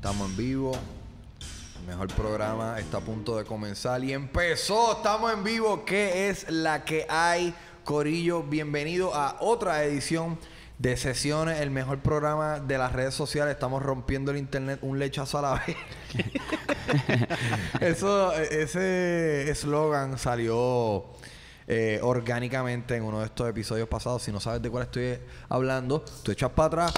Estamos en vivo. El mejor programa está a punto de comenzar y empezó. Estamos en vivo. ¿Qué es la que hay? Corillo, bienvenido a otra edición de sesiones, el mejor programa de las redes sociales. Estamos rompiendo el internet un lechazo a la vez. Eso, ese eslogan salió eh, orgánicamente en uno de estos episodios pasados. Si no sabes de cuál estoy hablando, tú echas para atrás,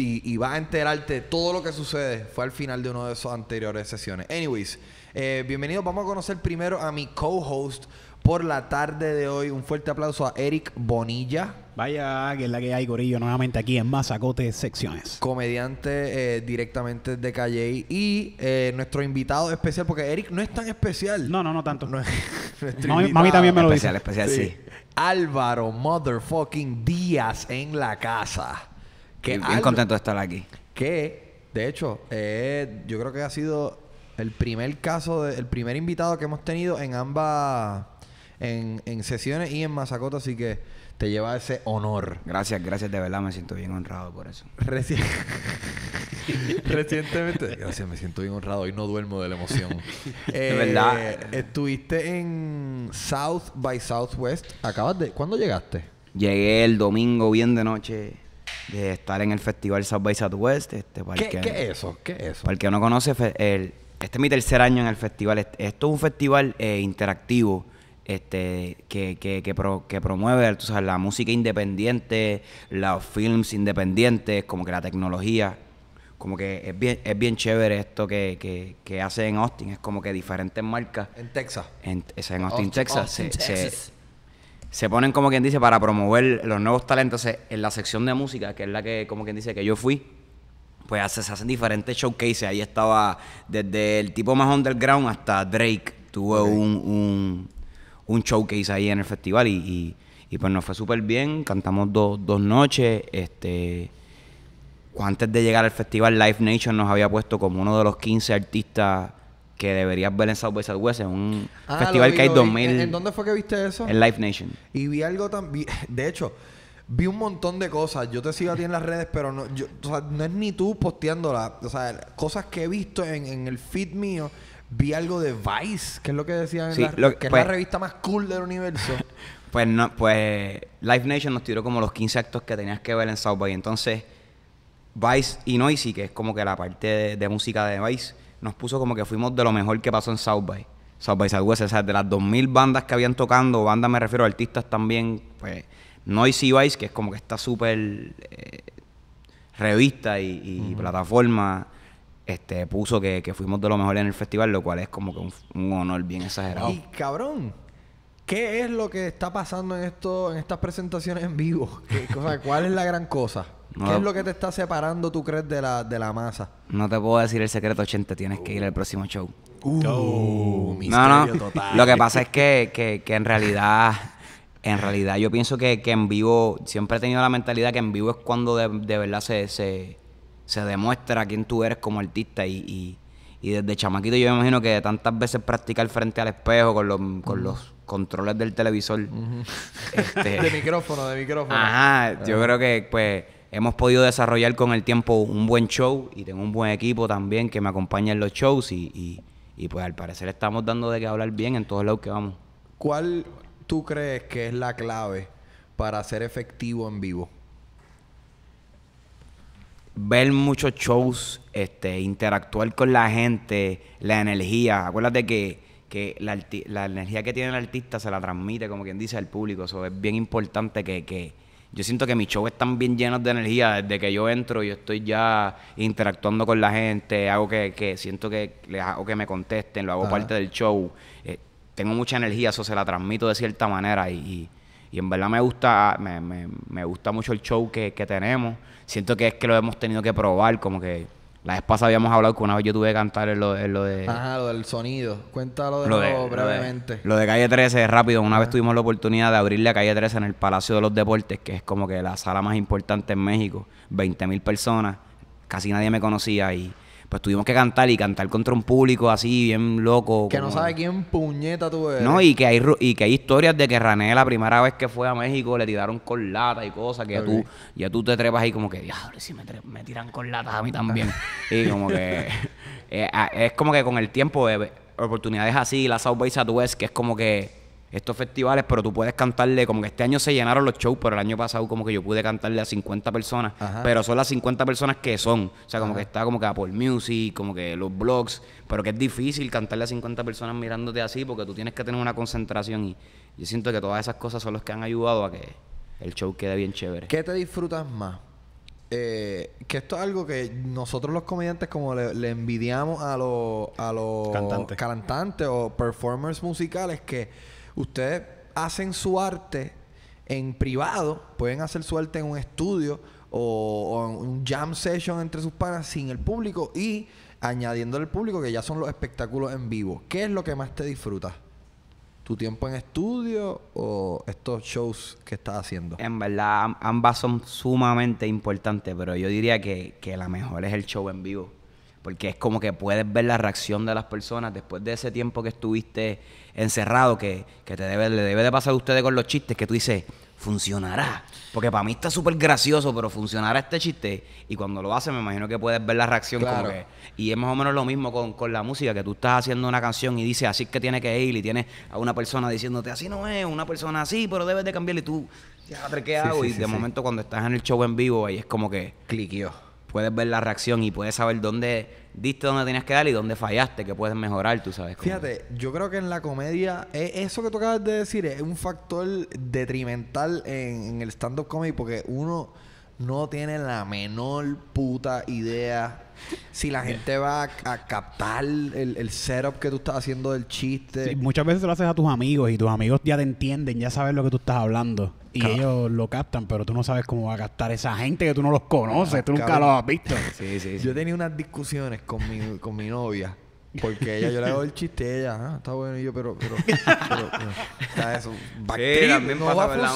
y, vas a enterarte todo lo que sucede. Fue al final de una de sus anteriores sesiones. Anyways, eh, bienvenidos. Vamos a conocer primero a mi co-host por la tarde de hoy. Un fuerte aplauso a Eric Bonilla. Vaya, que es la que hay, Gorillo, nuevamente aquí en Mazacote Secciones. Comediante eh, directamente de Calle. Y eh, nuestro invitado especial, porque Eric no es tan especial. No, no, no tanto. No, mami también me lo especial, dice. Especial, especial, sí. Álvaro Motherfucking Díaz en la casa bien contento de estar aquí. Que, de hecho, eh, yo creo que ha sido el primer caso, de, el primer invitado que hemos tenido en ambas, en, sesiones y en Mazacoto, así que te lleva ese honor. Gracias, gracias, de verdad me siento bien honrado por eso. Recientemente, gracias, me siento bien honrado y no duermo de la emoción. de verdad. Eh, estuviste en South by Southwest. Acabas de. ¿Cuándo llegaste? Llegué el domingo bien de noche de estar en el festival South by Southwest. Este, ¿Qué, es eso? ¿Qué eso? Para el que no conoce, este es mi tercer año en el festival. Este, esto es un festival eh, interactivo este que, que, que, promueve tú la música independiente, los films independientes, como que la tecnología. Como que es bien, es bien chévere esto que, que, que hace en Austin. Es como que diferentes marcas. En Texas. En, es en Austin, Texas. Sí, Se, se ponen como quien dice para promover los nuevos talentos. en la sección de música, que es la que como quien dice que yo fui, pues se hacen diferentes showcases. Ahí estaba desde el tipo más underground hasta Drake. Tuvo un, un, un, showcase ahí en el festival y, pues nos fue súper bien. Cantamos dos noches. Este, antes de llegar al festival, Live Nation nos había puesto como uno de los 15 artistas que deberías ver en South by Southwest, es un ah, festival que hay 2000. ¿En, ¿En dónde fue que viste eso? En Live Nation. Y vi algo también. De hecho, vi un montón de cosas. Yo te sigo a ti en las redes, pero no, no es ni tú posteándola. O sea, cosas que he visto en, el feed mío. Vi algo de Vice, que es lo que decían, en la, lo, que es la pues revista más cool del universo. pues no, pues Live Nation nos tiró como los 15 actos que tenías que ver en South by. Entonces, Vice y Noisy, que es como que la parte de música de Vice, nos puso como que fuimos de lo mejor que pasó en South by. South by Southwest, o sea, de las 2.000 bandas que habían tocando, bandas me refiero a artistas también, pues Noisy Vice, que es como que está súper eh, revista y, plataforma, este, puso que, fuimos de lo mejor en el festival, lo cual es como que un, honor bien exagerado. Y cabrón, ¿Qué es lo que está pasando en esto, en estas presentaciones en vivo? ¿Qué, sea ¿Cuál es la gran cosa? ¿Qué es lo que te está separando, tú crees, de la, masa? No te puedo decir el secreto, 80. Tienes que ir al próximo show. Uh. Oh, no, no. Lo que pasa es que, en realidad... En realidad, yo pienso que, en vivo, siempre he tenido la mentalidad que en vivo es cuando de, verdad se, se, demuestra quién tú eres como artista. Y, desde chamaquito, yo me imagino que tantas veces practicar frente al espejo con los, controles del televisor. Este de micrófono, de micrófono. Ajá, yo ah. creo que pues hemos podido desarrollar con el tiempo un buen show y tengo un buen equipo también que me acompaña en los shows y, pues al parecer estamos dando de qué hablar bien en todos lados que vamos. ¿Cuál tú crees que es la clave para ser efectivo en vivo? Ver muchos shows, este, interactuar con la gente, la energía. Acuérdate que, la, energía que tiene el artista se la transmite, como quien dice, al público. Eso es bien importante que, que yo siento que mis shows están bien llenos de energía desde que yo entro, yo estoy ya interactuando con la gente, hago que, que siento que les hago que me contesten, lo hago parte del show. Eh, tengo mucha energía, eso se la transmito de cierta manera y, y, y en verdad me gusta, me, me, me, gusta mucho el show que, que tenemos. Siento que es que lo hemos tenido que probar, como que la vez pasada habíamos hablado que una vez yo tuve que cantar lo, de. Ajá, lo del sonido. Cuéntalo de nuevo brevemente. Lo de, Calle 13, rápido. Una vez tuvimos la oportunidad de abrirle a Calle 13 en el Palacio de los Deportes, que es como que la sala más importante en México. 20.000 personas. Casi nadie me conocía y pues tuvimos que cantar y cantar contra un público así, bien loco. Que no sabe quién puñeta tú eres. No, y que hay y que hay historias de que Rané la primera vez que fue a México le tiraron con lata y cosas, que ya, tú, ya tú te trepas ahí como que, diablo, si me, tiran con latas a mí también. y como que eh, es como que con el tiempo de eh, oportunidades así, la South tu Southwest, que es como que estos festivales, pero tú puedes cantarle, como que este año se llenaron los shows, pero el año pasado como que yo pude cantarle a 50 personas, pero son las 50 personas que son, o sea, como que está como que Apple Music, como que los blogs, pero que es difícil cantarle a 50 personas mirándote así porque tú tienes que tener una concentración y yo siento que todas esas cosas son las que han ayudado a que el show quede bien chévere. ¿Qué te disfrutas más? Eh, que esto es algo que nosotros los comediantes como le, le envidiamos a los a los cantantes. cantantes o performers musicales que Ustedes hacen su arte en privado, pueden hacer su arte en un estudio o, en un jam session entre sus panas sin el público y añadiendo al público que ya son los espectáculos en vivo. ¿Qué es lo que más te disfruta? ¿Tu tiempo en estudio o estos shows que estás haciendo? En verdad, ambas son sumamente importantes, pero yo diría que la mejor es el show en vivo porque es como que puedes ver la reacción de las personas después de ese tiempo que estuviste encerrado, que, te debe, le debe de pasar a ustedes con los chistes, que tú dices, funcionará. Porque para mí está súper gracioso, pero funcionará este chiste. Y cuando lo hace, me imagino que puedes ver la reacción. Como que, y es más o menos lo mismo con, la música, que tú estás haciendo una canción y dices, así es que tiene que ir, y tienes a una persona diciéndote, así no es, una persona así, pero debes de cambiarle. Y tú, ¿qué hago? y de momento cuando estás en el show en vivo, ahí es como que cliqueó. Puedes ver la reacción y puedes saber dónde diste dónde tenías que dar y dónde fallaste, que puedes mejorar, tú sabes. Fíjate, yo creo que en la comedia, eh, eso que tú acabas de decir es un factor detrimental en, en el stand-up comedy porque uno no tiene la menor puta idea si la gente va a, captar el, el, setup que tú estás haciendo del chiste. muchas veces lo haces a tus amigos y tus amigos ya te entienden, ya saben lo que tú estás hablando. Y ellos lo captan, pero tú no sabes cómo va a captar esa gente que tú no los conoces, ah, tú nunca los has visto. sí, sí, sí, Yo tenía unas discusiones con mi, con mi novia. Porque ella, yo le hago el chiste ella, ah, está bueno, y yo, pero, pero, está eso. no va a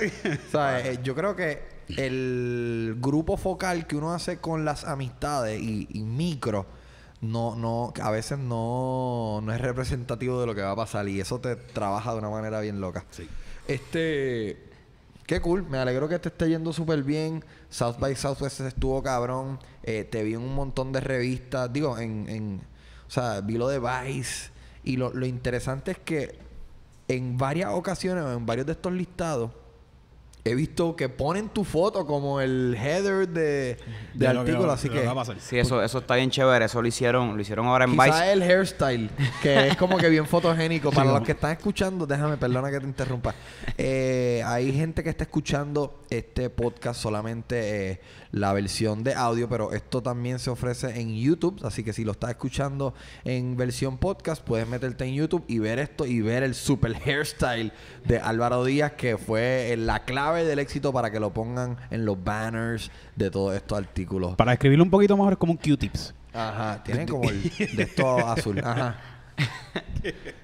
funcionar. yo creo que el grupo focal que uno hace con las amistades y, micro, no, no, a veces no, es representativo de lo que va a pasar y eso te trabaja de una manera bien loca. Sí. Este, qué cool, me alegro que te esté yendo súper bien. South by Southwest estuvo cabrón, eh, te vi en un montón de revistas, digo, en, en o sea, vi lo de Vice y lo, lo interesante es que en varias ocasiones, en varios de estos listados, he visto que ponen tu foto como el header de, artículo, así que... sí, eso, eso está bien chévere, eso lo hicieron, lo hicieron ahora en Quizá el hairstyle, que es como que bien fotogénico. Para los que están escuchando, déjame, perdona que te interrumpa. Eh, hay gente que está escuchando este podcast solamente eh, la versión de audio, pero esto también se ofrece en YouTube, así que si lo estás escuchando en versión podcast, puedes meterte en YouTube y ver esto y ver el super hairstyle de Álvaro Díaz, que fue la clave del éxito para que lo pongan en los banners de todos estos artículos. Para escribirlo un poquito mejor es como un Q-tips. Ajá, tienen como el de todo azul. Ajá.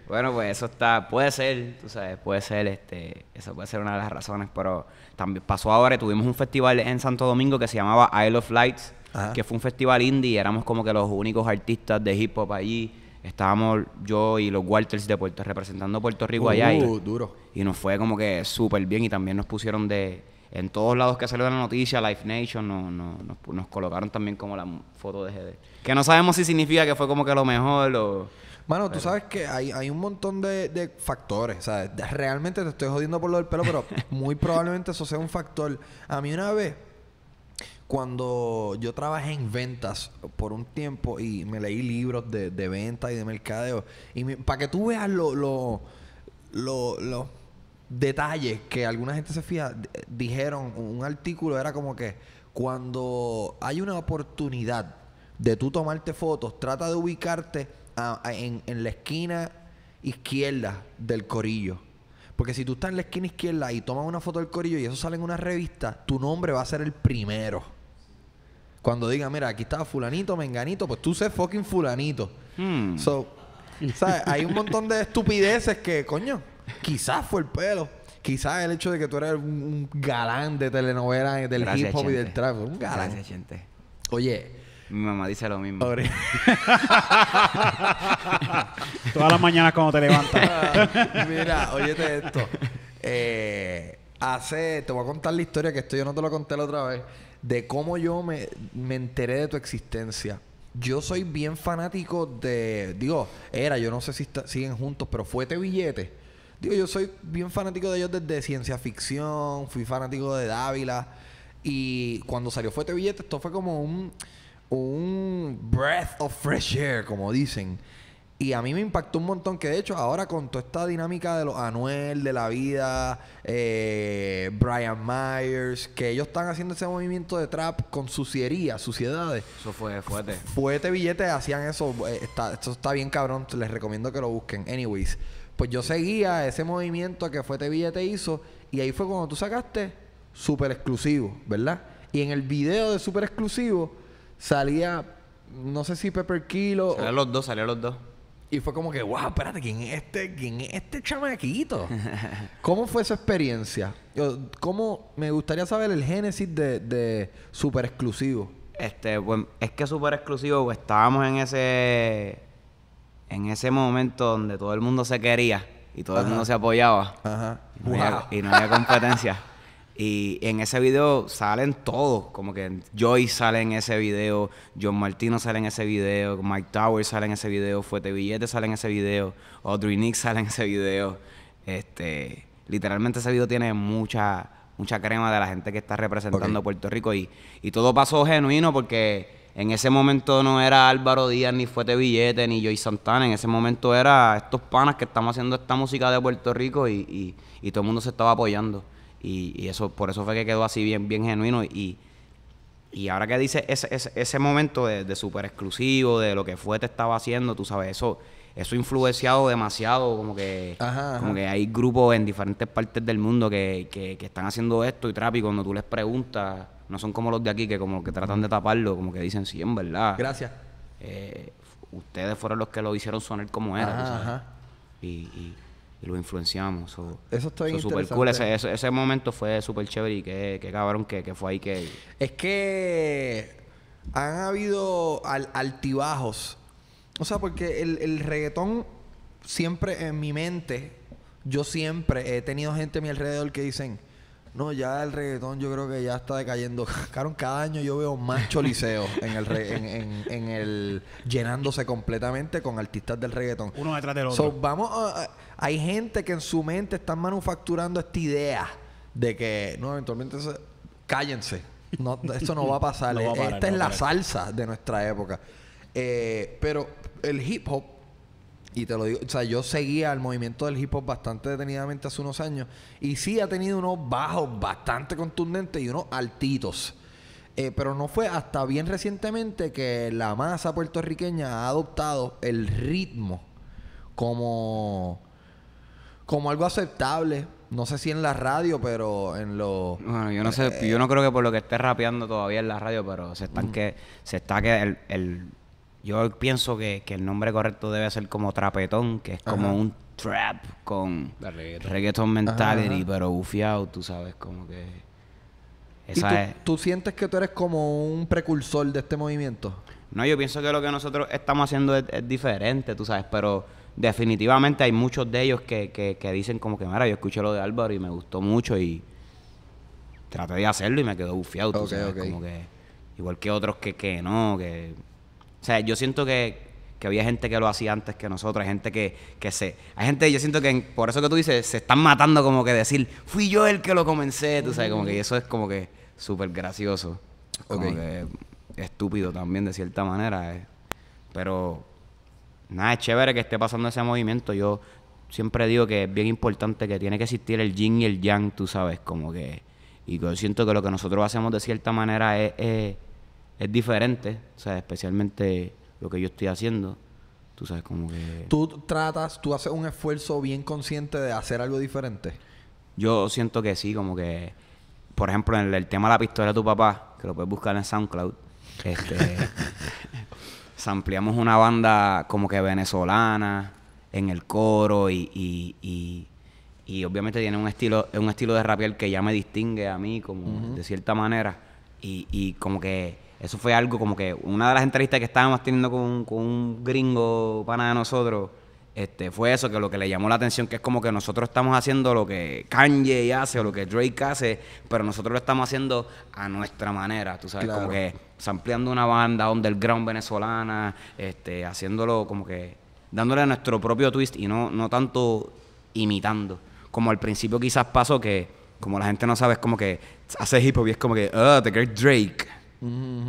bueno, pues eso está, puede ser, tú sabes, puede ser, este, eso puede ser una de las razones, pero también pasó ahora, tuvimos un festival en Santo Domingo que se llamaba Isle of Lights, que fue un festival indie, y éramos como que los únicos artistas de hip hop allí estábamos yo y los Walters de Puerto representando a Puerto Rico uh, allá. y, y nos fue como que súper bien y también nos pusieron de... En todos lados que salió la noticia, Life Nation nos, colocaron también como la foto de GD. Que no sabemos si significa que fue como que lo mejor o... Mano, tú sabes que hay, hay un montón de, de factores. O sea, realmente te estoy jodiendo por lo del pelo, pero muy probablemente eso sea un factor. A mí una vez cuando yo trabajé en ventas por un tiempo y me leí libros de, de ventas y de mercadeo, y para que tú veas los detalles que alguna gente se fía, dijeron, un artículo era como que cuando hay una oportunidad de tú tomarte fotos, trata de ubicarte en, en la esquina izquierda del corillo. Porque si tú estás en la esquina izquierda y tomas una foto del corillo y eso sale en una revista, tu nombre va a ser el primero. Cuando diga, mira, aquí estaba fulanito, menganito, pues tú sé fucking fulanito. Hmm. So, ¿sabes? Hay un montón de estupideces que, coño, quizás fue el pelo. Quizás el hecho de que tú eras un, galán de telenovela, del hip hop y del trap. Un galán. gente. Oye, mi mamá dice lo mismo. Todas las mañanas cuando te levantas. Mira, óyete esto. Eh, hace, te voy a contar la historia que esto yo no te lo conté la otra vez de cómo yo me, enteré de tu existencia. Yo soy bien fanático de. Digo, era, yo no sé si siguen juntos, pero Fuete este Billete. Digo, yo soy bien fanático de ellos desde ciencia ficción, fui fanático de Dávila. Y cuando salió Fuete este Billete, esto fue como un. Un breath of fresh air, como dicen. Y a mí me impactó un montón que de hecho ahora con toda esta dinámica de los Anuel, de la vida, eh, Brian Myers, que ellos están haciendo ese movimiento de trap con suciería, suciedades. Eso fue fuerte. Fuete billete, hacían eso. Eh, está, esto está bien cabrón, les recomiendo que lo busquen. Anyways, pues yo seguía ese movimiento que Fuete Billete hizo y ahí fue cuando tú sacaste Super Exclusivo, ¿verdad? Y en el video de Super Exclusivo salía, no sé si Pepper Kilo... Salían los dos, salieron los dos. Y fue como que, guau, espérate, ¿quién es este, quién es este chamaquito? ¿Cómo fue esa experiencia? ¿Cómo me gustaría saber el génesis de, de Super Exclusivo? Este, es que Super Exclusivo, pues, estábamos en ese. En ese momento donde todo el mundo se quería y todo el mundo se apoyaba. y no había competencia. Y en ese video salen todos, como que Joy sale en ese video, John Martino sale en ese video, Mike Tower sale en ese video, Fuete Billete sale en ese video, Audrey Nick sale en ese video. Este, literalmente ese video tiene mucha, mucha crema de la gente que está representando a Puerto Rico y, y todo pasó genuino porque en ese momento no era Álvaro Díaz, ni Fuete Billete, ni Joy Santana. En ese momento era estos panas que estamos haciendo esta música de Puerto Rico y todo el mundo se estaba apoyando. Y, y, eso, por eso fue que quedó así bien, bien genuino. Y, y ahora que dice ese, ese, ese momento de, de súper exclusivo, de lo que fue te estaba haciendo, tú sabes, eso, eso influenciado demasiado, como que, como que hay grupos en diferentes partes del mundo que, están haciendo esto y trap, cuando tú les preguntas, no son como los de aquí que como que tratan de taparlo, como que dicen, sí, en verdad. Gracias. Eh, ustedes fueron los que lo hicieron sonar como era. tú sabes. y, y y lo influenciamos. eso está super cool. Ese, ese, momento fue súper chévere y qué, cabrón que, fue ahí que... Es que han habido altibajos. O sea, porque el, el reggaetón siempre en mi mente, yo siempre he tenido gente a mi alrededor que dicen no, ya el reggaetón yo creo que ya está decayendo. cada año yo veo más choliseos en el, en, el llenándose completamente con artistas del reggaetón. Uno detrás del otro. vamos hay gente que en su mente están manufacturando esta idea de que no, eventualmente cállense. No, esto no va a pasar. esta es la salsa de nuestra época. Eh, pero el hip hop y te lo digo, o sea, yo seguía el movimiento del hip hop bastante detenidamente hace unos años y sí ha tenido unos bajos bastante contundentes y unos altitos. Eh, pero no fue hasta bien recientemente que la masa puertorriqueña ha adoptado el ritmo como, como algo aceptable. No sé si en la radio, pero en lo... Bueno, yo no sé, eh, yo no creo que por lo que esté rapeando todavía en la radio, pero se están que, se está que el yo pienso que, el nombre correcto debe ser como trapetón, que es como un trap con reggaeton. mental mentality, pero bufiado, tú sabes, como que. tú, sientes que tú eres como un precursor de este movimiento? No, yo pienso que lo que nosotros estamos haciendo es, diferente, tú sabes, pero definitivamente hay muchos de ellos que, que, que dicen como que, mira, yo escuché lo de Álvaro y me gustó mucho y traté de hacerlo y me quedó bufiado, tú sabes, como que igual que otros que, que no, que o sea, yo siento que, había gente que lo hacía antes que nosotros, hay gente que, que se... Hay gente, yo siento que por eso que tú dices, se están matando como que decir, fui yo el que lo comencé, tú sabes, como que eso es como que súper gracioso. Como que estúpido también de cierta manera. Eh. Pero nada, es chévere que esté pasando ese movimiento. Yo siempre digo que es bien importante que tiene que existir el yin y el yang, tú sabes, como que... Y yo siento que lo que nosotros hacemos de cierta manera es es diferente, o sea, especialmente lo que yo estoy haciendo. Tú sabes como que... Tú tratas, tú haces un esfuerzo bien consciente de hacer algo diferente. Yo siento que sí, como que, por ejemplo, en el, tema de la pistola de tu papá, que lo puedes buscar en SoundCloud, este, ampliamos una banda como que venezolana en el coro y, y, y, obviamente tiene un estilo, un estilo de rapier que ya me distingue a mí como de cierta manera y, y como que eso fue algo como que una de las entrevistas que estábamos teniendo con, un gringo pana de nosotros, este, fue eso, que lo que le llamó la atención, que es como que nosotros estamos haciendo lo que Kanye hace o lo que Drake hace, pero nosotros lo estamos haciendo a nuestra manera, tú sabes, como que ampliando una banda underground venezolana, este, haciéndolo como que dándole nuestro propio twist y no, no tanto imitando, como al principio quizás pasó que como la gente no sabe, es como que hace hip hop y es como que, ah, te crees Drake.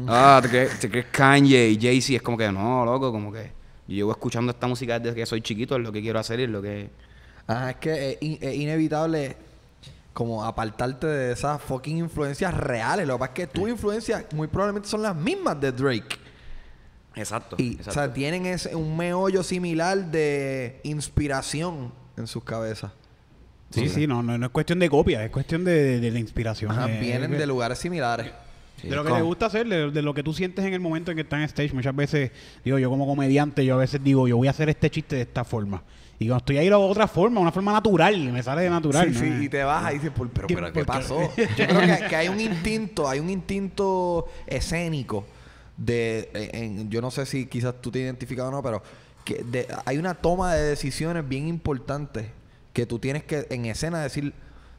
Ah, ¿te crees, Kanye y Jay-Z? Es como que no, loco, como que yo llevo escuchando esta música desde que soy chiquito, es lo que quiero hacer y es lo que. Ah, es que es, inevitable como apartarte de esas fucking influencias reales. Lo que pasa es que tus influencias muy probablemente son las mismas de Drake. Exacto. O sea, tienen ese, un meollo similar de inspiración en sus cabezas. Sí, sí, no, no, es cuestión de copia, es cuestión de, la inspiración. Eh, vienen de lugares similares de lo que te gusta hacer, de, lo que tú sientes en el momento en que estás en stage. Muchas veces, digo, yo como comediante, yo a veces digo, yo voy a hacer este chiste de esta forma. Y cuando estoy ahí, lo hago otra forma, una forma natural, me sale de natural. Sí, sí, y te bajas y dices, pero, pero ¿qué, pasó? yo creo que, hay un instinto, hay un instinto escénico de, eh, yo no sé si quizás tú te identificado o no, pero que hay una toma de decisiones bien importante que tú tienes que en escena decir,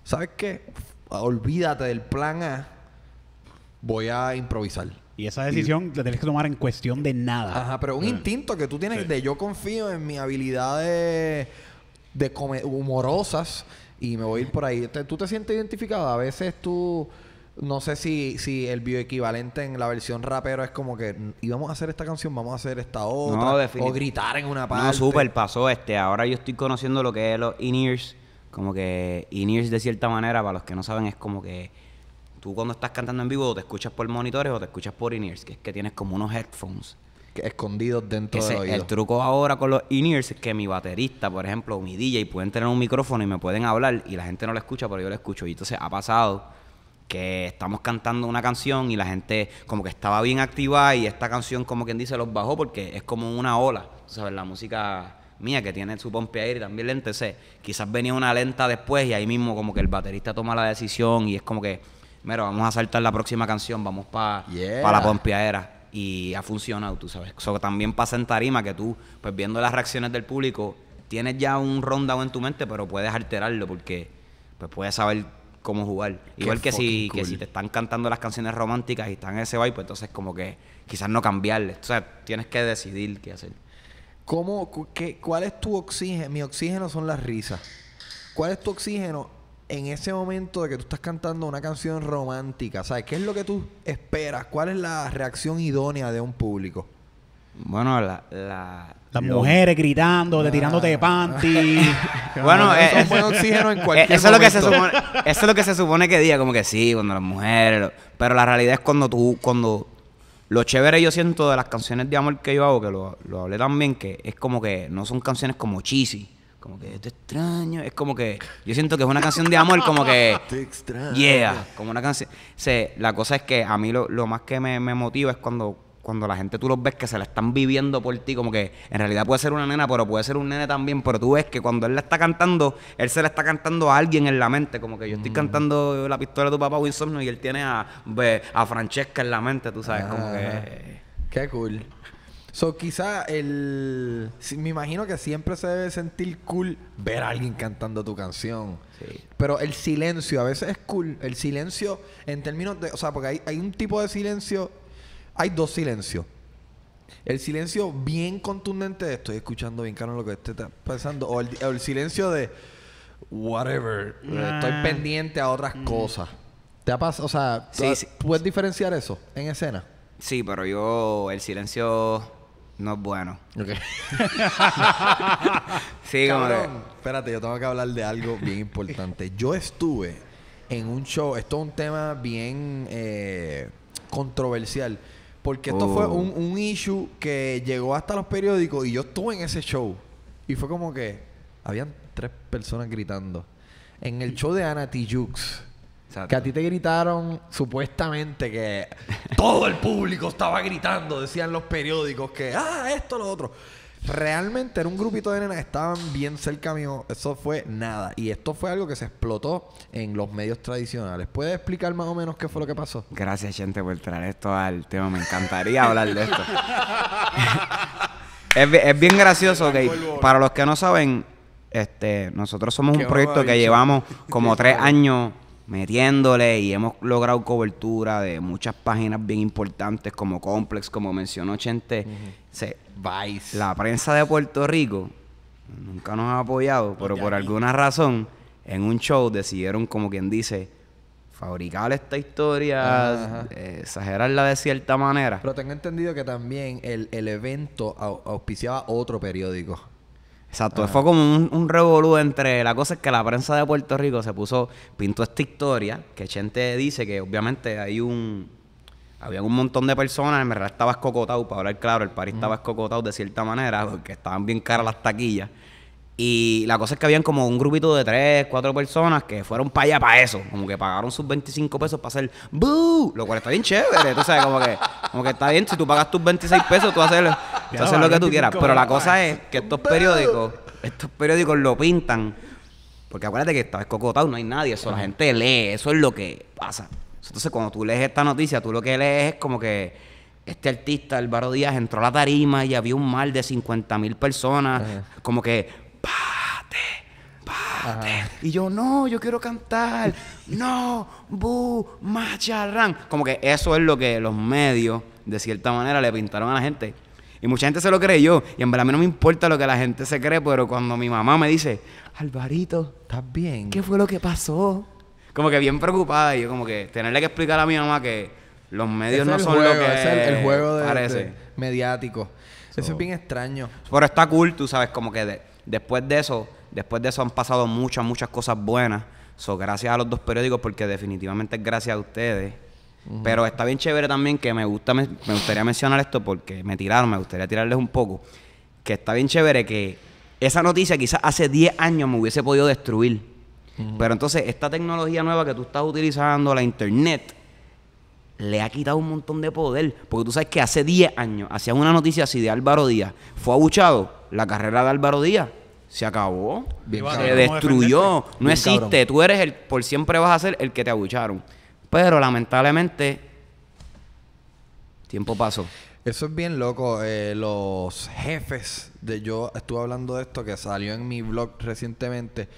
¿sabes qué? Olvídate del plan A voy a improvisar. Y esa decisión la tienes que tomar en cuestión de nada. Ajá, pero un instinto que tú tienes de yo confío en mi habilidades de humorosas y me voy a ir por ahí. ¿Tú te sientes identificado? A veces tú, no sé si, si el bioequivalente en la versión rapero es como que íbamos a hacer esta canción, vamos a hacer esta otra. o gritar en una parte. No, súper pasó. Este, ahora yo estoy conociendo lo que es los in-ears. Como que in de cierta manera, para los que no saben, es como que tú cuando estás cantando en vivo o te escuchas por monitores o te escuchas por in-ears, que es que tienes como unos headphones. escondidos dentro del oído. El truco ahora con los in-ears es que mi baterista, por ejemplo, o mi DJ pueden tener un micrófono y me pueden hablar y la gente no lo escucha, pero yo lo escucho. Y entonces ha pasado que estamos cantando una canción y la gente como que estaba bien activada y esta canción como quien dice los bajó porque es como una ola, ¿sabes? La música mía que tiene su pompe y también lente Quizás venía una lenta después y ahí mismo como que el baterista toma la decisión y es como que mira, vamos a saltar la próxima canción, vamos para para la pompiadera Y ha funcionado, tú sabes. Eso también pasa en tarima, que tú, pues viendo las reacciones del público, tienes ya un rondado en tu mente, pero puedes alterarlo porque pues puedes saber cómo jugar. Igual que si, que si te están cantando las canciones románticas y están en ese vibe, pues entonces como que quizás no cambiarle. O sea, tienes que decidir qué hacer. ¿Cómo, qué, ¿Cuál es tu oxígeno? Mi oxígeno son las risas. ¿Cuál es tu oxígeno en ese momento de que tú estás cantando una canción romántica, ¿sabes? ¿Qué es lo que tú esperas? ¿Cuál es la reacción idónea de un público? Bueno, la, las mujeres gritando, tirándote de panty. bueno, eso es lo que se supone, que se diga, como que sí, cuando las mujeres, pero la realidad es cuando tú cuando lo chévere yo siento de las canciones de amor que yo hago, que lo, lo hablé también, que es como que no son canciones como cheesy como que es extraño. Es como que yo siento que es una canción de amor, como que. extraño. Yeah, como una canción. la cosa es que a mí lo, más que me, motiva es cuando, cuando la gente tú los ves que se la están viviendo por ti, como que en realidad puede ser una nena, pero puede ser un nene también. Pero tú ves que cuando él la está cantando, él se la está cantando a alguien en la mente, como que yo estoy mm. cantando la pistola de tu papá Winsomno y él tiene a, a Francesca en la mente, tú sabes, como que. Qué cool. So, quizá el... Me imagino que siempre se debe sentir cool ver a alguien cantando tu canción. Pero el silencio a veces es cool. El silencio en términos de... O sea, porque hay, un tipo de silencio... Hay dos silencios. El silencio bien contundente de estoy escuchando bien caro lo que esté está pensando. O el, silencio de whatever. Estoy pendiente a otras mm. cosas. ¿Te ha pasado? O sea, ¿puedes diferenciar eso en escena? Sí, pero yo el silencio no es bueno. Ok. sí, Cabrón, Espérate, yo tengo que hablar de algo bien importante. Yo estuve en un show, esto es un tema bien eh, controversial, porque esto fue oh. un, issue que llegó hasta los periódicos y yo estuve en ese show. Y fue como que habían tres personas gritando. En el show de Ana que a ti te gritaron supuestamente que todo el público estaba gritando, decían los periódicos que, ah, esto, lo otro. Realmente era un grupito de nenas que estaban bien cerca mío. Eso fue nada. Y esto fue algo que se explotó en los medios tradicionales. ¿Puedes explicar más o menos qué fue lo que pasó? Gracias, gente, por traer esto al tema. Me encantaría hablar de esto. es, bien gracioso, para los que no saben, este, nosotros somos un proyecto que llevamos como tres años metiéndole y hemos logrado cobertura de muchas páginas bien importantes como Complex, como mencionó Chente. Vice. La prensa de Puerto Rico nunca nos ha apoyado, pero por alguna razón en un show decidieron, como quien dice, fabricar esta historia, exagerarla de cierta manera. Pero tengo entendido que también el, evento auspiciaba otro periódico. Exacto, fue como un, revolú entre la cosa es que la prensa de Puerto Rico se puso, pintó esta historia, que gente dice que obviamente hay un, había un montón de personas, en realidad estaba escocotado, para hablar claro, el París estaba escocotado de cierta manera, porque estaban bien caras las taquillas. Y la cosa es que habían como un grupito de tres, cuatro personas que fueron para allá para eso. Como que pagaron sus 25 pesos para hacer Lo cual está bien chévere. Tú sabes, como que, como que está bien. Si tú pagas tus 26 pesos, tú haces, lo que tú quieras. Pero la cosa es que estos periódicos, estos periódicos lo pintan. Porque acuérdate que estaba cocotado no hay nadie. Eso la gente lee. Eso es lo que pasa. Entonces, cuando tú lees esta noticia, tú lo que lees es como que este artista, Álvaro Díaz, entró a la tarima y había un mal de 50 mil personas. Como que pate, pate. Y yo, no, yo quiero cantar. no, bu, macharrán. Como que eso es lo que los medios, de cierta manera, le pintaron a la gente. Y mucha gente se lo creyó. Y en verdad a mí no me importa lo que la gente se cree, pero cuando mi mamá me dice, Alvarito, ¿estás bien? ¿Qué fue lo que pasó? Como que bien preocupada. Y yo como que tenerle que explicar a mi mamá que los medios no son lo que es el, juego de, mediático. Eso es bien extraño. Pero está cool, tú sabes, como que de, después de eso, después de eso han pasado muchas, muchas cosas buenas. gracias a los dos periódicos, porque definitivamente es gracias a ustedes. Pero está bien chévere también que me gusta, me, gustaría mencionar esto porque me tiraron, me gustaría tirarles un poco. Que está bien chévere que esa noticia quizás hace 10 años me hubiese podido destruir. Pero entonces, esta tecnología nueva que tú estás utilizando, la internet, le ha quitado un montón de poder. Porque tú sabes que hace 10 años hacían una noticia así de Álvaro Díaz. Fue abuchado. La carrera de Álvaro Díaz se acabó. se destruyó. No existe. Tú eres el, por siempre vas a ser el que te abucharon. Pero lamentablemente, tiempo pasó. Eso es bien loco. Eh, los jefes de yo estuve hablando de esto que salió en mi blog recientemente.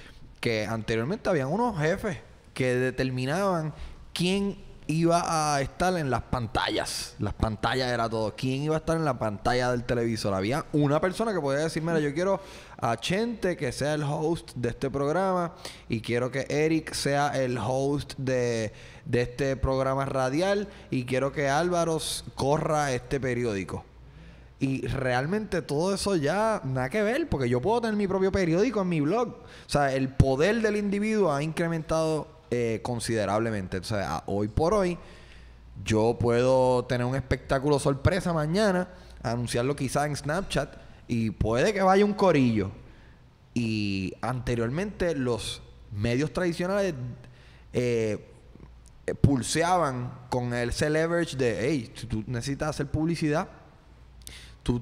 Que anteriormente habían unos jefes que determinaban quién iba a estar en las pantallas. Las pantallas era todo. ¿Quién iba a estar en la pantalla del televisor? Había una persona que podía decir, mira, yo quiero a Chente que sea el host de este programa y quiero que Eric sea el host de, de este programa radial y quiero que Álvaro corra este periódico. Y realmente todo eso ya nada que ver, porque yo puedo tener mi propio periódico en mi blog. O sea, el poder del individuo ha incrementado eh, considerablemente. O sea, hoy por hoy, yo puedo tener un espectáculo sorpresa mañana, anunciarlo quizás en Snapchat, y puede que vaya un corillo. Y anteriormente los medios tradicionales eh, eh, pulseaban con el leverage de, hey, tú necesitas hacer publicidad, tú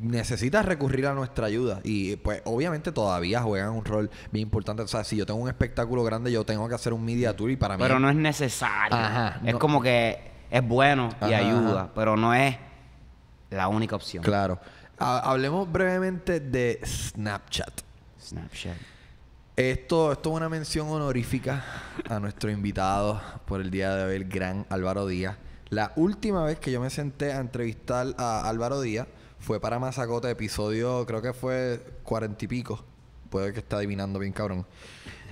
necesitas recurrir a nuestra ayuda. Y pues obviamente todavía juegan un rol bien importante. O sea, si yo tengo un espectáculo grande, yo tengo que hacer un media tour y para mí... Pero no es necesario. es como que es bueno y ayuda, pero no es la única opción. Claro. Hablemos brevemente de Snapchat. Snapchat. Esto, esto es una mención honorífica a nuestro invitado por el día de hoy, el gran Álvaro Díaz. La última vez que yo me senté a entrevistar a Álvaro Díaz fue para Mazacote, episodio, creo que fue cuarenta y pico. Puede que esté adivinando bien, cabrón.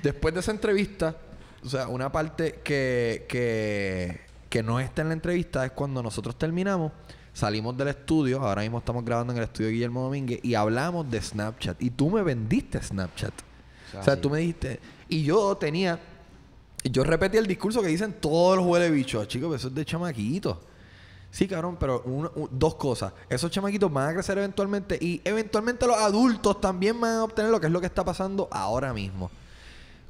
Después de esa entrevista, o sea, una parte que, que, que no está en la entrevista es cuando nosotros terminamos salimos del estudio, ahora mismo estamos grabando en el estudio de Guillermo Domínguez y hablamos de Snapchat. Y tú me vendiste Snapchat. O sea, tú me dijiste. Y yo tenía. Yo repetí el discurso que dicen todos los huele bichos. Ah, Chicos, eso es de chamaquito. Sí, cabrón, pero dos cosas. Esos chamaquitos van a crecer eventualmente y eventualmente los adultos también van a obtener lo que es lo que está pasando ahora mismo.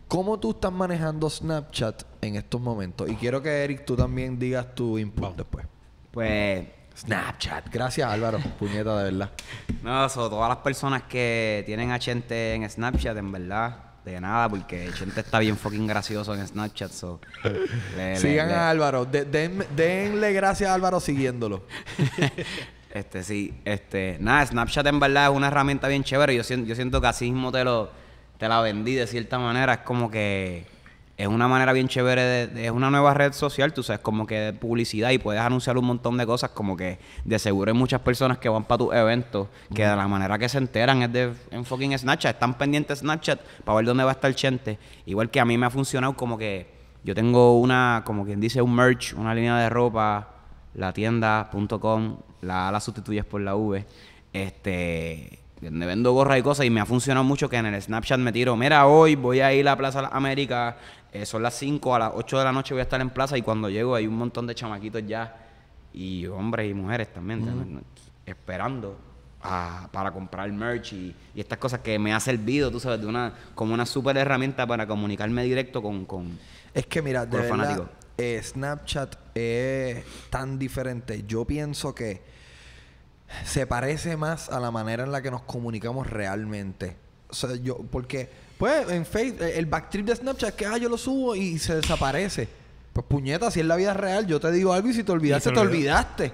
¿Cómo tú estás manejando Snapchat en estos momentos? Y quiero que Eric tú también digas tu input después. Pues Snapchat. Gracias, Álvaro. Puñeta, de verdad. No, son todas las personas que tienen a en Snapchat, en verdad, de nada, porque Chente está bien fucking gracioso en Snapchat. So. Sigan a Álvaro. denle gracias a Álvaro siguiéndolo. este, sí. Este, nada, Snapchat en verdad es una herramienta bien chévere. Yo, yo siento que así mismo te, lo, te la vendí de cierta manera. Es como que es una manera bien chévere, de, es una nueva red social, tú sabes, como que de publicidad y puedes anunciar un montón de cosas, como que de seguro hay muchas personas que van para tus eventos, que de la manera que se enteran es de en fucking Snapchat, están pendientes Snapchat para ver dónde va a estar el Chente. Igual que a mí me ha funcionado como que yo tengo una, como quien dice, un merch, una línea de ropa, la tienda.com, la, la sustituyes por la V, este donde vendo gorra y cosas y me ha funcionado mucho que en el Snapchat me tiro, mira, hoy voy a ir a Plaza América eh, son las 5, a las 8 de la noche voy a estar en plaza y cuando llego hay un montón de chamaquitos ya, y hombres y mujeres también, esperando para comprar merch y, y, estas cosas que me ha servido, tú sabes, de una, como una super herramienta para comunicarme directo con, con Es que mira, de verdad, eh, Snapchat es tan diferente. Yo pienso que se parece más a la manera en la que nos comunicamos realmente. O sea, yo, porque pues en Facebook, eh, el backtrip de Snapchat que ah, yo lo subo y se desaparece. Pues puñeta, si es la vida real, yo te digo algo y si te olvidaste, te olvidaste.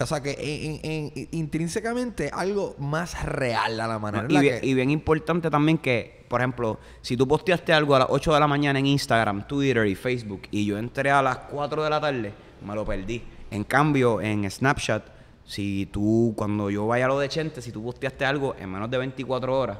O sea que intrínsecamente algo más real a la manera. y, bien, importante también que, por ejemplo, si tú posteaste algo a las 8 de la mañana en Instagram, Twitter y Facebook y yo entré a las 4 de la tarde, me lo perdí. En cambio, en Snapchat, si tú, cuando yo vaya a lo de Chente, si tú posteaste algo en menos de 24 horas,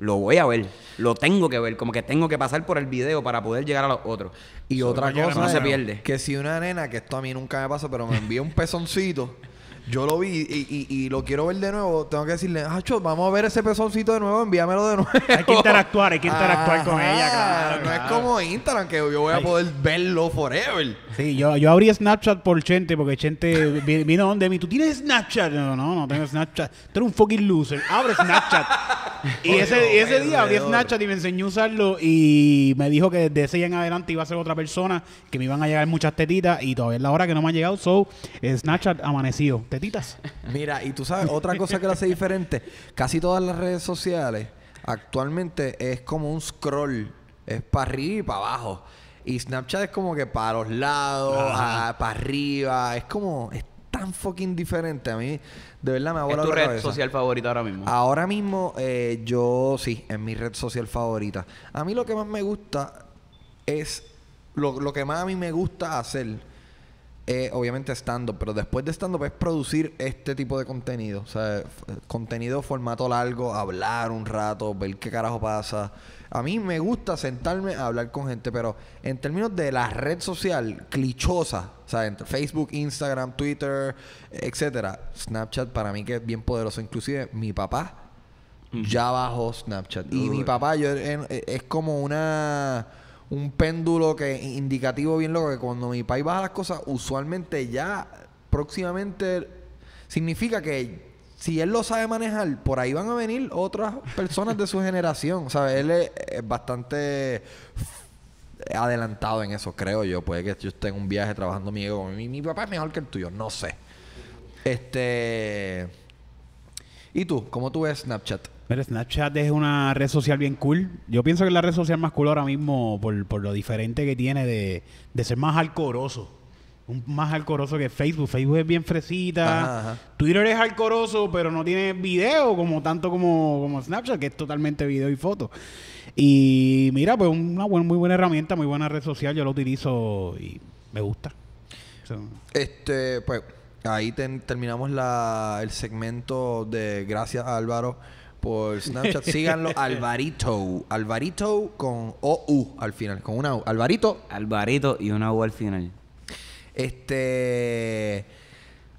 lo voy a ver, lo tengo que ver, como que tengo que pasar por el video para poder llegar a los otros. Y otra cosa no se pierde. Que si una nena, que esto a mí nunca me pasa, pero me envía un pezoncito Yo lo vi y, y, lo quiero ver de nuevo. Tengo que decirle, Hacho, vamos a ver ese pezoncito de nuevo, envíamelo de nuevo. Hay que interactuar, hay que interactuar con ella, claro. No es como Instagram, que yo voy a poder verlo forever. Sí, yo, yo abrí Snapchat por Chente, porque Chente vino donde mí. ¿Tú tienes Snapchat? No, no, no tengo Snapchat. Tú eres un fucking loser. Abre Snapchat. y ese, día abrí Snapchat y me enseñó a usarlo y me dijo que desde ese día en adelante iba a ser otra persona, que me iban a llegar muchas tetitas y todavía es la hora que no me han llegado. So, eh, Snapchat amanecido. Mira, y tú sabes, otra cosa que lo hace diferente, casi todas las redes sociales actualmente es como un scroll, es para arriba y para abajo. Y Snapchat es como que para los lados, para arriba, es como, es tan fucking diferente a mí. De verdad me ha volado tu red social favorita ahora mismo? Ahora mismo eh, yo sí, es mi red social favorita. A mí lo que más me gusta es lo, lo que más a mí me gusta hacer obviamente stand-up, pero después de stand-up es producir este tipo de contenido. O sea, contenido formato largo, hablar un rato, ver qué carajo pasa. A mí me gusta sentarme a hablar con gente, pero en términos de la red social clichosa, o sea, entre Facebook, Instagram, Twitter, etcétera, Snapchat para mí que es bien poderoso. Inclusive mi papá ya bajó Snapchat. Y mi papá yo, e, es como una un péndulo que indicativo bien loco que cuando mi país baja las cosas, usualmente ya próximamente significa que si él lo sabe manejar, por ahí van a venir otras personas de su generación. o sea Él es, bastante adelantado en eso, creo yo. Puede que yo esté en un viaje trabajando mi ego. Mi, mi papá es mejor que el tuyo, no sé. Este. ¿Y tú? ¿Cómo tú ves Snapchat? Mira, Snapchat es una red social bien cool. Yo pienso que es la red social más cool ahora mismo por, lo diferente que tiene de, ser más alcoroso. más alcoroso que Facebook. Facebook es bien fresita. Twitter es alcoroso, pero no tiene video como tanto como, Snapchat, que es totalmente video y foto. Y mira, pues una muy buena herramienta, muy buena red social. Yo la utilizo y me gusta. Este, pues ahí terminamos el segmento de gracias Álvaro por Snapchat. Síganlo, Alvarito. Alvarito con O-U al final, con una U. Alvarito. Alvarito y una U al final. Este.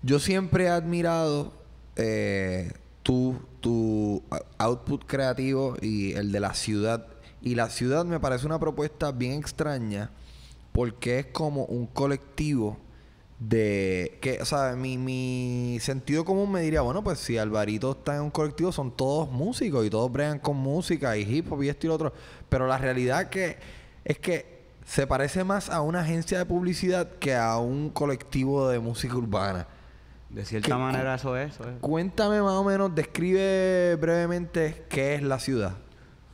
Yo siempre he admirado eh, tu, tu output creativo y el de la ciudad. Y la ciudad me parece una propuesta bien extraña porque es como un colectivo de que, o sea, mi, sentido común me diría, bueno, pues si Alvarito está en un colectivo, son todos músicos y todos bregan con música y hip hop y esto y lo otro. Pero la realidad que es que se parece más a una agencia de publicidad que a un colectivo de música urbana. De cierta manera eso es. Cuéntame más o menos, describe brevemente qué es la ciudad.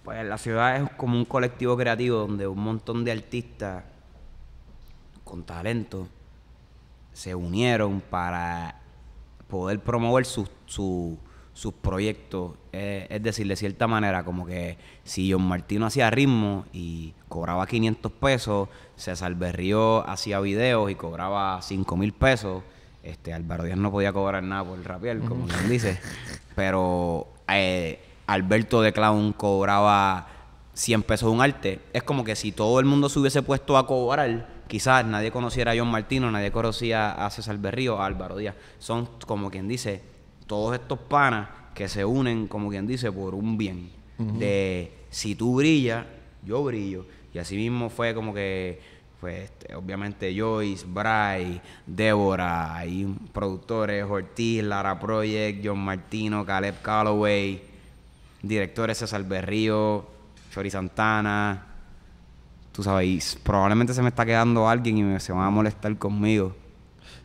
Pues la ciudad es como un colectivo creativo donde un montón de artistas con talento se unieron para poder promover sus su, proyectos. Eh, es decir, de cierta manera, como que si John Martino hacía ritmo y cobraba 500 pesos, se Berrío hacía videos y cobraba 5 mil pesos. Este, Álvaro Díaz no podía cobrar nada por el rapiel, como se dice. Pero eh, Alberto de Clown cobraba 100 pesos un arte. Es como que si todo el mundo se hubiese puesto a cobrar, quizás nadie conociera a John Martino, nadie conocía a César Berrío, Álvaro Díaz. Son como quien dice, todos estos panas que se unen, como quien dice, por un bien. De si tú brillas, yo brillo. Y así mismo fue como que, fue pues, este, obviamente Joyce, Bray, Débora, y productores, Ortiz, Lara Project, John Martino, Caleb Calloway, directores César Berrío, Chori Santana, tú sabes, probablemente se me está quedando alguien y se va a molestar conmigo.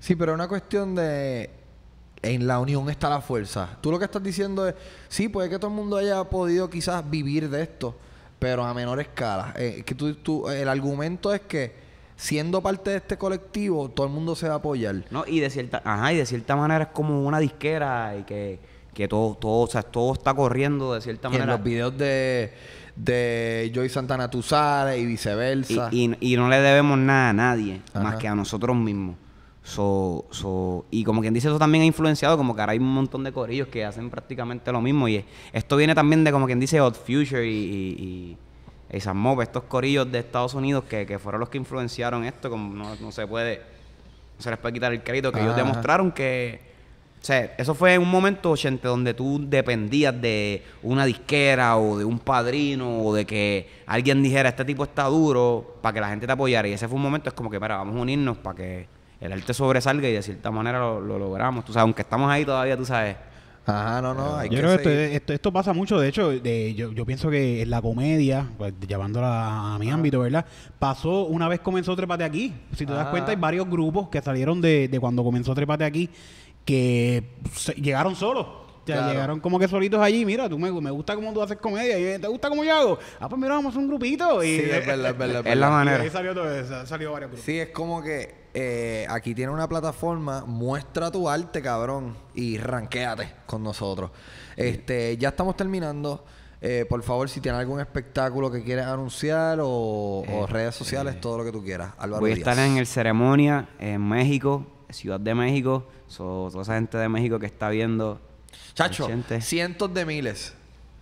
Sí, pero es una cuestión de en la unión está la fuerza. Tú lo que estás diciendo es, sí, puede que todo el mundo haya podido quizás vivir de esto, pero a menor escala. Eh, que tú, tú, el argumento es que siendo parte de este colectivo, todo el mundo se va a apoyar. No, y de cierta, ajá, y de cierta manera es como una disquera y que, todo, todo, sea, todo está corriendo de cierta manera. En los videos de de Joy Santana Tuzar y viceversa. Y, y, no le debemos nada a nadie más que a nosotros mismos. So, so, y como quien dice, eso también ha influenciado, como que ahora hay un montón de corillos que hacen prácticamente lo mismo. Y esto viene también de, como quien dice, Odd Future y, y, y estos corillos de Estados Unidos que, fueron los que influenciaron esto, como no, se puede, se les puede quitar el crédito, que ellos demostraron que o sea, eso fue un momento, gente, donde tú dependías de una disquera o de un padrino o de que alguien dijera, este tipo está duro, para que la gente te apoyara. Y ese fue un momento, es como que, mira, vamos a unirnos para que el arte sobresalga y de cierta manera lo, logramos. Tú sabes, aunque estamos ahí todavía, tú sabes. Ajá, no, no. Eh, hay yo creo esto, pasa mucho. De hecho, de, yo, yo, pienso que en la comedia, pues, llevándola a mi ámbito, ¿verdad? Pasó una vez comenzó Trepate aquí. Si te das ah. cuenta, hay varios grupos que salieron de, de cuando comenzó Trepate aquí que llegaron solos. llegaron como que solitos allí. Mira, tú me, me gusta cómo tú haces comedia. Y, ¿Te gusta cómo yo hago? Ah, pues mira, vamos a un grupito. Y, es la manera. Y ahí salió todo eso. Salió varios grupos. Sí, es como que eh, aquí tiene una plataforma, muestra tu arte, cabrón, y ranquéate con nosotros. Este, ya estamos terminando. Eh, por favor, si tienes algún espectáculo que quieres anunciar o, este, redes sociales, todo lo que tú quieras. Álvaro voy a estar en el ceremonia en México, Ciudad de México, So, toda esa gente de México que está viendo. Chacho, cientos de miles.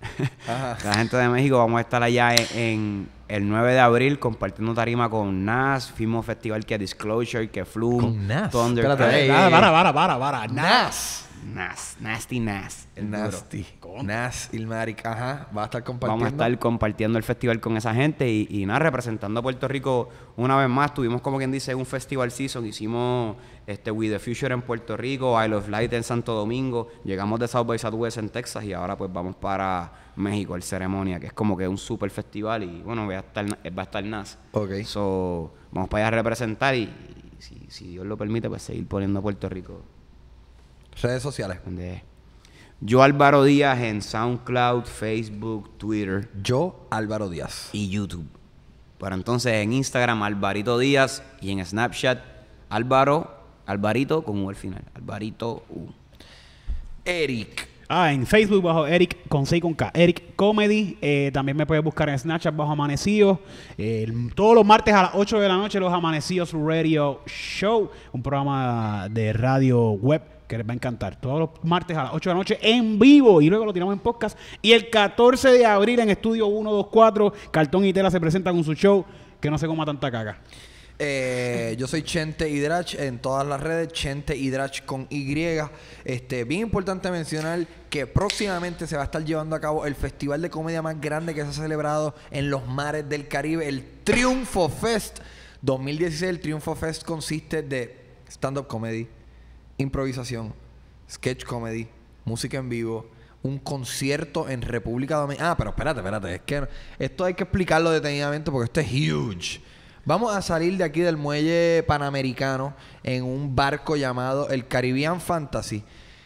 La gente de México, vamos a estar allá en, el 9 de abril compartiendo tarima con Nas. Fuimos festival que Disclosure, que Flume. Con Nas. Thunder. para, para, para, para. Nas. Nas, Nasty Nas. El nasty. Nas, maric. ajá. Va a estar compartiendo. Vamos a estar compartiendo el festival con esa gente y, nada, representando a Puerto Rico una vez más. Tuvimos, como quien dice, un festival season. Hicimos este We the Future en Puerto Rico, Isle of Light en Santo Domingo. Llegamos de South by Southwest en Texas y ahora pues vamos para México, el ceremonia, que es como que un super festival y bueno, va a estar, va a estar Nas. Ok. So, vamos para allá a representar y, si, si Dios lo permite, pues seguir poniendo a Puerto Rico Redes sociales. Yo Álvaro Díaz en SoundCloud, Facebook, Twitter. Yo Álvaro Díaz. Y YouTube. Para entonces en Instagram Alvarito Díaz y en Snapchat Álvaro, Alvarito con U al final. Alvarito U. Eric. Ah, en Facebook bajo Eric con C con K. Eric Comedy. Eh, también me puedes buscar en Snapchat bajo Amanecidos. Eh, todos los martes a las 8 de la noche, los Amanecidos Radio Show. Un programa de radio web que les va a encantar. Todos los martes a las 8 de la noche en vivo y luego lo tiramos en podcast. Y el 14 de abril en Estudio 124, Cartón y Tela se presentan con su show que no se coma tanta caca. Eh, yo soy Chente Hidrach en todas las redes, Chente Hidrach con Y. Este, bien importante mencionar que próximamente se va a estar llevando a cabo el festival de comedia más grande que se ha celebrado en los mares del Caribe, el Triunfo Fest 2016. El Triunfo Fest consiste de stand-up comedy, improvisación, sketch comedy, música en vivo, un concierto en República Dominicana. Ah, pero espérate, espérate. Es que esto hay que explicarlo detenidamente porque esto es huge. Vamos a salir de aquí del muelle panamericano en un barco llamado el Caribbean Fantasy.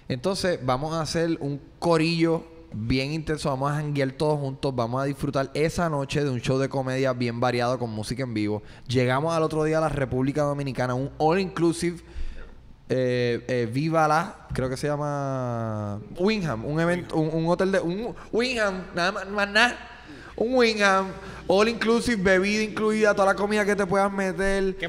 Entonces, vamos a hacer un corillo bien intenso. Vamos a janguear todos juntos. Vamos a disfrutar esa noche de un show de comedia bien variado con música en vivo. Llegamos al otro día a la República Dominicana, un all inclusive eh, eh, Viva la, creo que se llama Wingham, un evento, un, hotel de un Wingham, nada más, nada. Un Wingham, all inclusive, bebida incluida, toda la comida que te puedas meter. ¿Qué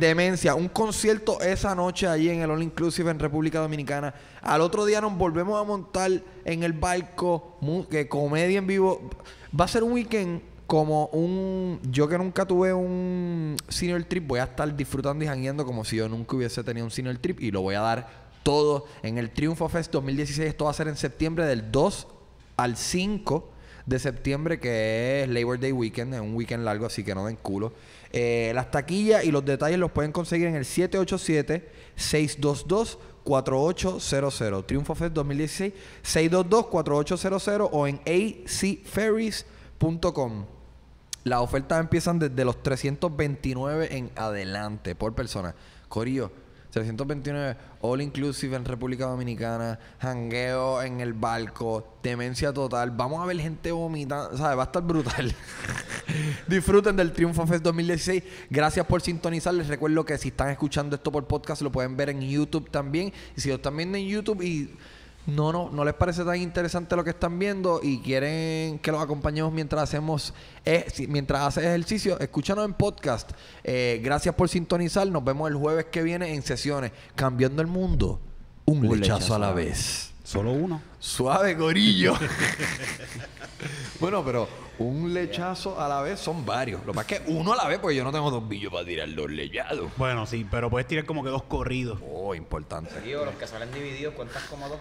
Demencia. Un concierto esa noche Allí en el All Inclusive en República Dominicana. Al otro día nos volvemos a montar en el barco, que comedia en vivo. Va a ser un weekend como un. Yo que nunca tuve un senior trip, voy a estar disfrutando y jangueando como si yo nunca hubiese tenido un senior trip y lo voy a dar todo en el Triunfo Fest 2016. Esto va a ser en septiembre del 2 al 5 de septiembre, que es Labor Day Weekend, es un weekend largo, así que no den culo. Eh, las taquillas y los detalles los pueden conseguir en el 787-622-4800. Triunfo Fest 2016, 622-4800 o en acferries.com. Las ofertas empiezan desde los 329 en adelante por persona. Corillo, 329, all inclusive en República Dominicana, jangueo en el barco, demencia total. Vamos a ver gente vomitando, ¿sabes? Va a estar brutal. Disfruten del Triunfo Fest 2016. Gracias por sintonizar. Les recuerdo que si están escuchando esto por podcast, lo pueden ver en YouTube también. Y si lo están viendo en YouTube y no, no, no les parece tan interesante lo que están viendo y quieren que los acompañemos mientras hacemos e, mientras haces ejercicio, escúchanos en podcast. Eh, gracias por sintonizar. Nos vemos el jueves que viene en sesiones. Cambiando el mundo. Un, lechazo, a la vez. Solo uno. Suave, gorillo. bueno, pero un lechazo a la vez son varios. Lo más que uno a la vez, porque yo no tengo dos billos para tirar los lechados. Bueno, sí, pero puedes tirar como que dos corridos. Oh, importante. los que salen divididos cuentas como dos.